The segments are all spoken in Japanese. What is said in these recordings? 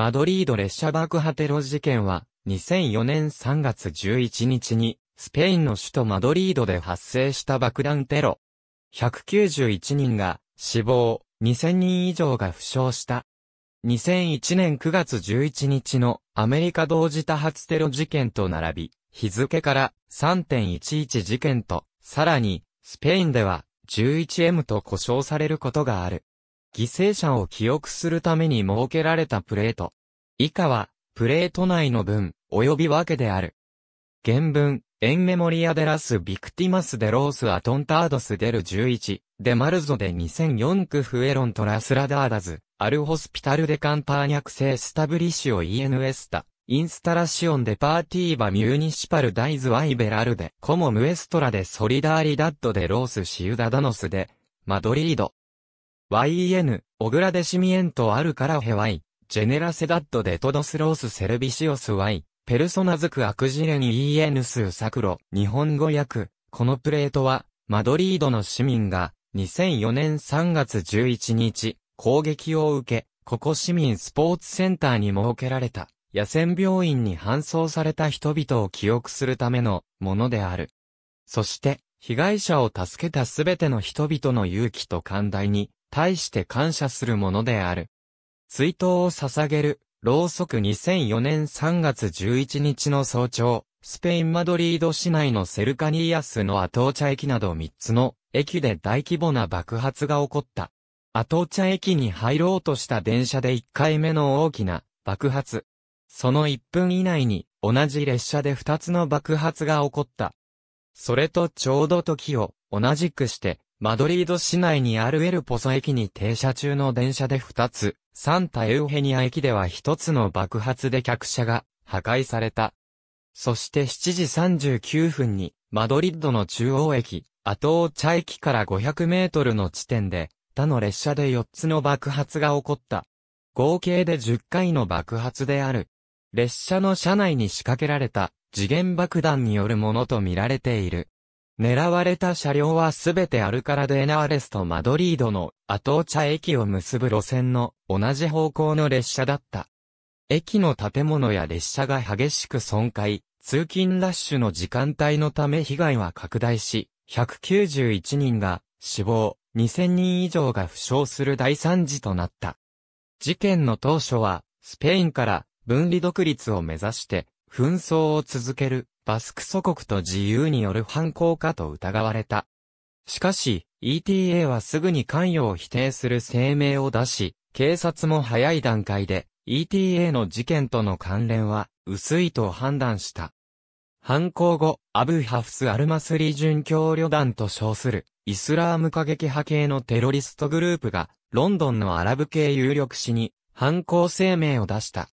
マドリード列車爆破テロ事件は、2004年3月11日に、スペインの首都マドリードで発生した爆弾テロ。191人が死亡、2000人以上が負傷した。2001年9月11日のアメリカ同時多発テロ事件と並び、日付から3.11事件と、さらに、スペインでは 11M と呼称されることがある。犠牲者を記憶するために設けられたプレート。以下は、プレート内の文、及びわけである。原文、エンメモリアデラスビクティマスデロースアトンタードスデル11、デマルゾデ2004クフエロントラスラダーダズ、アルホスピタルデカンパーニャクセスタブリシオイエヌエスタ、インスタラシオンデパーティーバミューニシパルダイズワイベラルデ、コモムエストラデソリダーリダッドデロースシウダダノスデ、マドリード。YEN、オグラデシミエントアルカラヘワイ。ジェネラセダッドデトドスロースセルビシオスワイ、ペルソナズクアクジレニイエヌスサクロ、日本語訳、このプレートは、マドリードの市民が、2004年3月11日、攻撃を受け、ここ市民スポーツセンターに設けられた、野戦病院に搬送された人々を記憶するためのものである。そして、被害者を助けたすべての人々の勇気と寛大に、対して感謝するものである。追悼を捧げる、ろうそく2004年3月11日の早朝、スペインマドリード市内のセルカニーヤスのアトーチャ駅など3つの駅で大規模な爆発が起こった。アトーチャ駅に入ろうとした電車で1回目の大きな爆発。その1分以内に同じ列車で2つの爆発が起こった。それとちょうど時を同じくして、マドリード市内にあるエルポソ駅に停車中の電車で2つサンタ・エウヘニア駅では一つの爆発で客車が破壊された。そして7時39分に、マドリッドの中央駅、アトーチャ駅から500メートルの地点で、他の列車で4つの爆発が起こった。合計で10回の爆発である。列車の車内に仕掛けられた、次元爆弾によるものとみられている。狙われた車両はすべてアルカラデエナーレスとマドリードのアトーチャ駅を結ぶ路線の同じ方向の列車だった。駅の建物や列車が激しく損壊、通勤ラッシュの時間帯のため被害は拡大し、191人が死亡、2000人以上が負傷する大惨事となった。事件の当初は、スペインから分離独立を目指して、紛争を続けるバスク祖国と自由による犯行かと疑われた。しかし、ETA はすぐに関与を否定する声明を出し、警察も早い段階で ETA の事件との関連は薄いと判断した。犯行後、アブハフス・アルマスリ準教旅団と称するイスラーム過激派系のテロリストグループがロンドンのアラブ系有力紙に犯行声明を出した。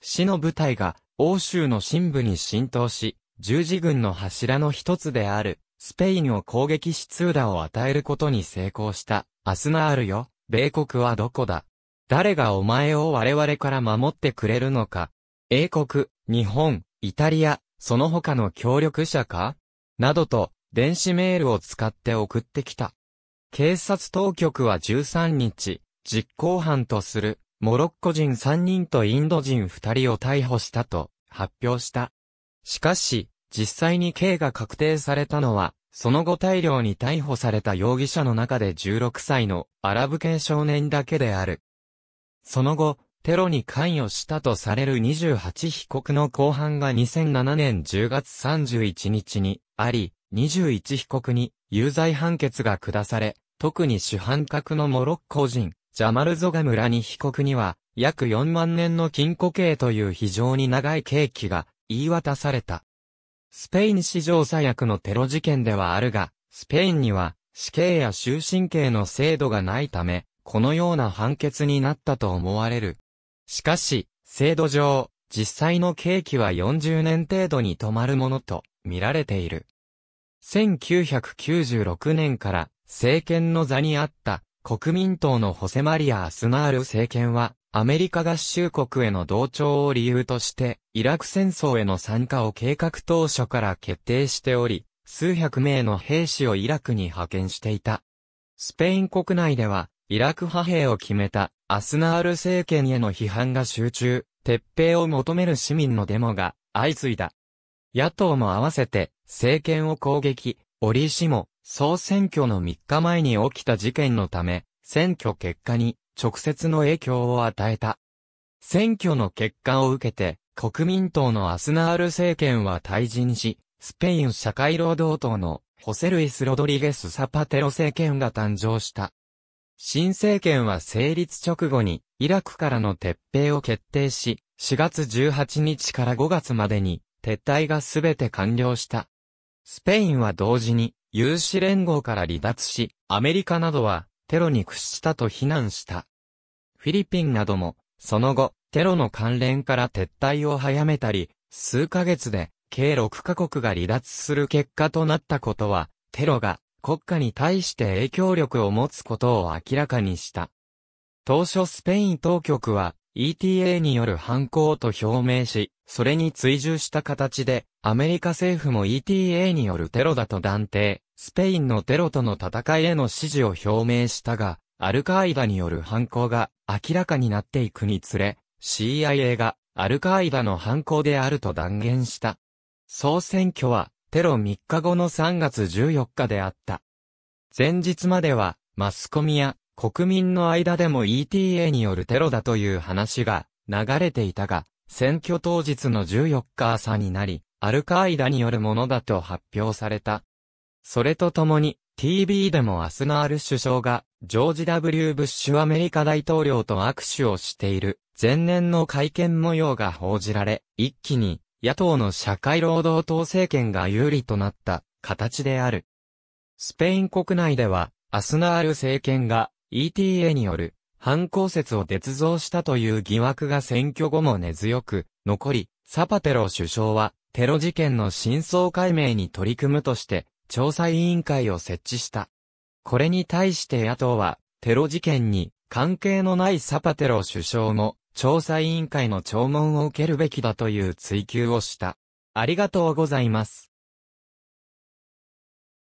市の部隊が欧州の深部に浸透し、十字軍の柱の一つである、スペインを攻撃し通打を与えることに成功した、アスナールよ、米国はどこだ誰がお前を我々から守ってくれるのか英国、日本、イタリア、その他の協力者かなどと、電子メールを使って送ってきた。警察当局は13日、実行犯とするモロッコ人3人とインド人2人を逮捕したと発表した。しかし、実際に刑が確定されたのは、その後大量に逮捕された容疑者の中で16歳のアラブ系少年だけである。その後、テロに関与したとされる28被告の公判が2007年10月31日にあり、21被告に有罪判決が下され、特に主犯格のモロッコ人、ジャマルゾガ村に被告には、約4万年の禁錮刑という非常に長い刑期が言い渡された。スペイン史上最悪のテロ事件ではあるが、スペインには死刑や終身刑の制度がないため、このような判決になったと思われる。しかし、制度上、実際の刑期は40年程度に止まるものと見られている。1996年から政権の座にあった国民党のホセマリア・アスナール政権は、アメリカ合衆国への同調を理由として、イラク戦争への参加を計画当初から決定しており、数百名の兵士をイラクに派遣していた。スペイン国内では、イラク派兵を決めた、アスナール政権への批判が集中、撤兵を求める市民のデモが、相次いだ。野党も合わせて、政権を攻撃、折しも、総選挙の3日前に起きた事件のため、選挙結果に直接の影響を与えた。選挙の結果を受けて、国民党のアスナール政権は退陣し、スペイン社会労働党のホセルイス・ロドリゲス・サパテロ政権が誕生した。新政権は成立直後にイラクからの撤兵を決定し、4月18日から5月までに撤退がすべて完了した。スペインは同時に有志連合から離脱し、アメリカなどはテロに屈したと非難した。フィリピンなども、その後、テロの関連から撤退を早めたり、数ヶ月で、計6カ国が離脱する結果となったことは、テロが国家に対して影響力を持つことを明らかにした。当初スペイン当局は、ETA による犯行と表明し、それに追従した形で、アメリカ政府も ETA によるテロだと断定、スペインのテロとの戦いへの支持を表明したが、アルカーイダによる犯行が明らかになっていくにつれ、CIA がアルカーイダの犯行であると断言した。総選挙はテロ3日後の3月14日であった。前日まではマスコミや国民の間でも ETA によるテロだという話が流れていたが、選挙当日の14日朝になり、アルカイダによるものだと発表された。それとともに、TV でもアスナール首相が、ジョージ・ W・ ブッシュアメリカ大統領と握手をしている、前年の会見模様が報じられ、一気に、野党の社会労働党政権が有利となった、形である。スペイン国内では、アスナール政権が、ETA による犯行説を捏造したという疑惑が選挙後も根強く残り、サパテロ首相はテロ事件の真相解明に取り組むとして調査委員会を設置した。これに対して野党はテロ事件に関係のないサパテロ首相も調査委員会の聴聞を受けるべきだという追及をした。ありがとうございます。